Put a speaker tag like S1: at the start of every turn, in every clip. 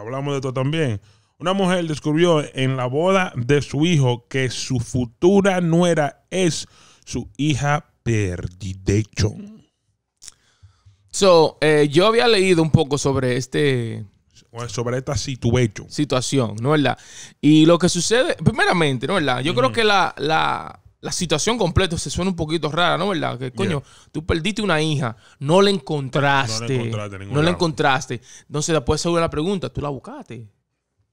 S1: hablamos de esto también. Una mujer descubrió en la boda de su hijo que su futura nuera es su hija perdida.
S2: So, eh, yo había leído un poco sobre este. Sobre esta situación. Situación, ¿no es verdad? Y lo que sucede, primeramente, ¿no es verdad? Yo creo que la, la, la situación completa se suena un poquito rara, ¿no? ¿Verdad? Que coño, tú perdiste una hija, no la encontraste. No la encontraste. no la encontraste. Entonces, después se la pregunta, tú la buscaste.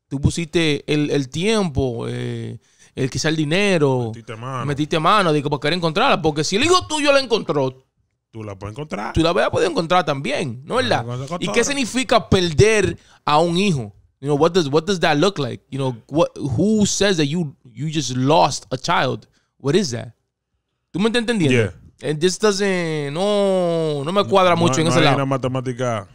S2: Tú pusiste el, tiempo, eh, el quizá el dinero. Metiste mano. Metiste mano, digo, querer encontrarla. Porque si el hijo tuyo la encontró.
S1: Tú la puedes encontrar.
S2: Tú la encontrar también, ¿no verdad? ¿Y qué significa perder a un hijo? You know, what does, what does that look like? You know, who says that you just lost a child? What is that? ¿Tú me estás entendiendo? Eh, no, no me cuadra mucho en ese lado.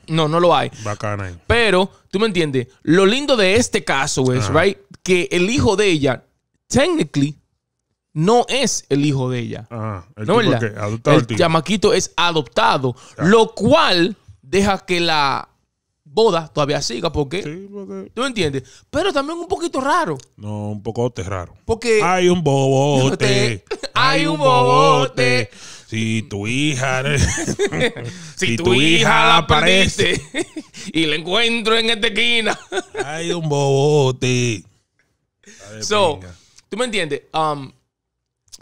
S2: No, no lo hay. Bacana. Pero, ¿tú me entiendes? Lo lindo de este caso es, right, que el hijo de ella, technically, no es el hijo de ella. Ajá. El ¿No verdad? Que, el, chamaquito es adoptado, lo cual deja que la boda todavía siga,
S1: porque, sí, porque... ¿Tú entiendes?
S2: Pero también un poquito raro.
S1: No, un poco raro.
S2: Porque... Hay
S1: un bobote. hay un bobote. Si tu hija... si, tu, hija, aparece
S2: y la encuentro en este esquina. hay un
S1: bobote.
S2: so, ¿tú me entiendes? Um,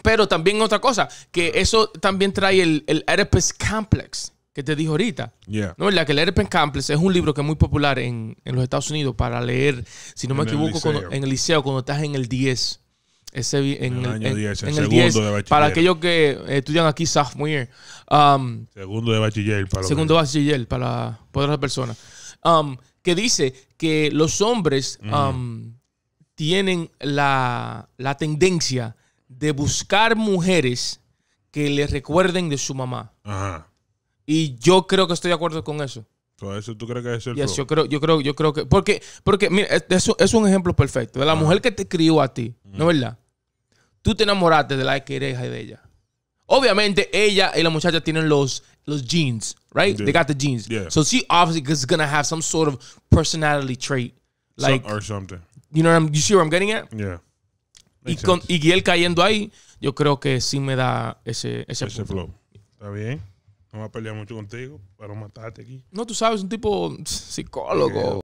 S2: pero también otra cosa, que eso también trae el, el Oedipus Complex que te dijo ahorita. ¿No? La que leer Pen CAMPLES es un libro que es muy popular en, en los Estados Unidos para leer, si no me equivoco, en el liceo, cuando estás en el 10. Ese, en, el, año 10, en, el 10, de bachiller para aquellos que eh, estudian aquí sophomore. Um,
S1: segundo de bachiller. Para segundo de
S2: bachiller para, otras personas. Um, que dice que los hombres um, tienen la, la tendencia de buscar mujeres que les recuerden de su mamá. Ajá. Y yo creo que estoy de acuerdo con eso. eso tú crees que es el yes, yo creo, yo creo, yo creo que. Porque, porque mira, eso es un ejemplo perfecto. De la mujer que te crió a ti, ¿no es verdad? Tú te enamoraste de la que eres de ella. Obviamente, ella y la muchacha tienen los, los jeans right? They got the jeans Yeah. So she obviously is gonna have some sort of personality trait. Like, or something. You know what I'm, you see I'm getting at? Yeah. Y, con, y él cayendo ahí, yo creo que sí me da ese, ese, flow.
S1: ¿Está bien? No va a pelear mucho contigo para matarte aquí. No, tú sabes, un tipo psicólogo.